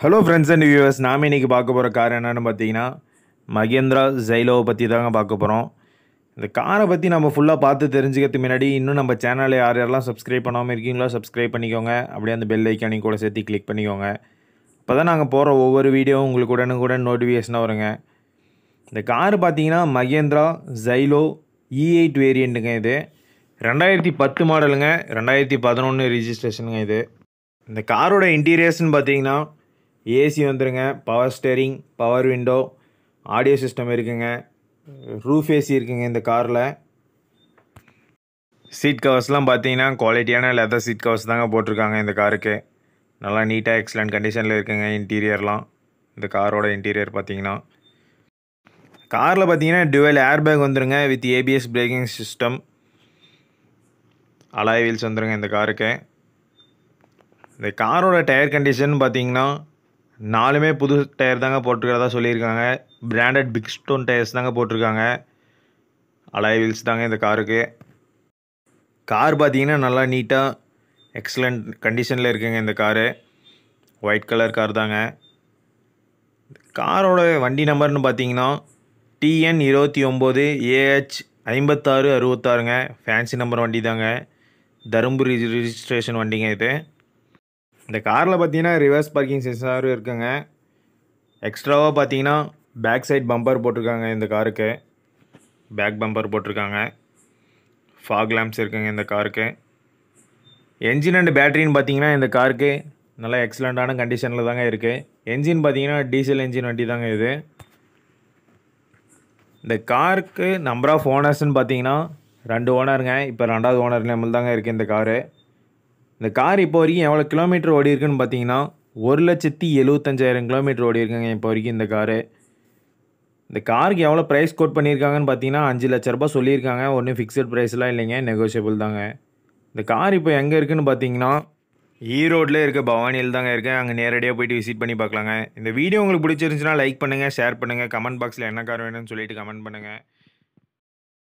hello friends and viewers நாம் இன்றைக்கி பார்க்க போகிற கார் என்னென்னு பார்த்தீங்கன்னா மகேந்திரா ஜைலோவை பற்றி தாங்க பார்க்க போகிறோம் இந்த காரை பற்றி நம்ம ஃபுல்லாக பார்த்து தெரிஞ்சுக்கிறதுக்கு முன்னாடி இன்னும் நம்ம சேனலை யார் யாரெல்லாம் சப்ஸ்கிரைப் பண்ணாமல் இருக்கீங்களோ சப்ஸ்கிரைப் பண்ணிக்கோங்க அப்படியே அந்த பெல் ஐக்கானையும் கூட சேர்த்து கிளிக் பண்ணிக்கோங்க அப்போ தான் நாங்கள் போகிற ஒவ்வொரு வீடியோவும் உங்களுக்கு உடனே கூட நோட்டிஃபிகேஷனாக வருங்க இந்த கார் பார்த்தீங்கன்னா மகேந்திரா ஜைலோ இ எயிட் வேரியண்ட்டுங்க இது ரெண்டாயிரத்தி பத்து மாடலுங்க ரெண்டாயிரத்தி பதினொன்று ரிஜிஸ்ட்ரேஷனுங்க இது இந்த காரோட இன்டீரியர்ஸ்னு பார்த்தீங்கன்னா ஏசி வந்துருங்க power steering power window audio system இருக்குங்க ரூஃப் ஏசி இருக்குங்க இந்த காரில் சீட் கவர்ஸ்லாம் பார்த்தீங்கன்னா குவாலிட்டியான லெதர் சீட் கவர்ஸ் தாங்க போட்டிருக்காங்க இந்த காருக்கு நல்லா நீட்டாக எக்ஸலண்ட் கண்டிஷனில் இருக்குங்க இன்டீரியர்லாம் இந்த காரோட இன்டீரியர் பார்த்தீங்கன்னா காரில் பார்த்தீங்கன்னா டுவெல் பேக் வந்துருங்க with ABS braking system alloy wheels வந்துருங்க இந்த காருக்கு இந்த காரோட டயர் கண்டிஷன் பார்த்தீங்கன்னா நாலுமே புது டயர் தாங்க போட்டிருக்கிறதா சொல்லியிருக்காங்க பிராண்டட் பிக் ஸ்டோன் டயர்ஸ் தாங்க போட்டிருக்காங்க அலாய் வீல்ஸ் தாங்க இந்த காருக்கு கார் பார்த்திங்கன்னா நல்லா நீட்டாக எக்ஸலண்ட் கண்டிஷனில் இருக்குங்க இந்த காரு ஒயிட் கலர் கார் தாங்க காரோட வண்டி நம்பர்னு பார்த்தீங்கன்னா டிஎன் இருபத்தி ஒம்பது ஏஹெச் ஐம்பத்தாறு அறுபத்தாறுங்க ஃபேன்சி நம்பர் வண்டி தாங்க தருமபுரி ரிஜிஸ்ட்ரேஷன் வண்டிங்க இது இந்த காரில் பார்த்தீங்கன்னா ரிவர்ஸ் பார்க்கிங் சென்சாரும் இருக்குங்க எக்ஸ்ட்ராவாக பார்த்தீங்கன்னா பேக் சைட் பம்பர் போட்டிருக்காங்க இந்த காருக்கு பேக் பம்பர் போட்டிருக்காங்க ஃபாக் லேம்ப்ஸ் இருக்குங்க இந்த காருக்கு என்ஜின் அண்டு பேட்டரின்னு பார்த்தீங்கன்னா இந்த காருக்கு நல்லா எக்ஸலண்ட்டான கண்டிஷனில் தாங்க இருக்குது என்ஜின் பார்த்தீங்கன்னா டீசல் என்ஜின் வண்டி தாங்க இது இந்த காருக்கு நம்பர் ஆஃப் ஓனர்ஸ்ன்னு பார்த்தீங்கன்னா ரெண்டு ஓனருங்க இப்போ ரெண்டாவது ஓனர் நம்மள் தாங்க இருக்குது இந்த காரு இந்த கார் இப்போ வரைக்கும் எவ்வளோ கிலோமீட்டர் ஓடி இருக்குன்னு பார்த்தீங்கன்னா ஒரு லட்சத்தி எழுபத்தஞ்சாயிரம் கிலோமீட்டர் ஓடி இப்போ வரைக்கும் இந்த காரு இந்த காருக்கு எவ்வளோ ப்ரைஸ் கோட் பண்ணியிருக்காங்கன்னு பார்த்தீங்கன்னா அஞ்சு லட்ச ரூபா சொல்லியிருக்காங்க ஒன்றும் ஃபிக்ஸட் ப்ரைஸ்லாம் இல்லைங்க நெகோஷியபிள் தாங்க இந்த கார் இப்போ எங்கே இருக்குதுன்னு பார்த்தீங்கன்னா ஈரோட்டில் இருக்க பவானியில் தாங்க இருக்கேன் அங்கே நேரடியாக போயிட்டு விசிட் பண்ணி பார்க்கலாங்க இந்த வீடியோ உங்களுக்கு பிடிச்சிருந்துச்சுன்னா லைக் பண்ணுங்கள் ஷேர் பண்ணுங்கள் கமெண்ட் பாக்ஸில் என்ன கார் வேணும்னு சொல்லிட்டு கமெண்ட் பண்ணுங்கள்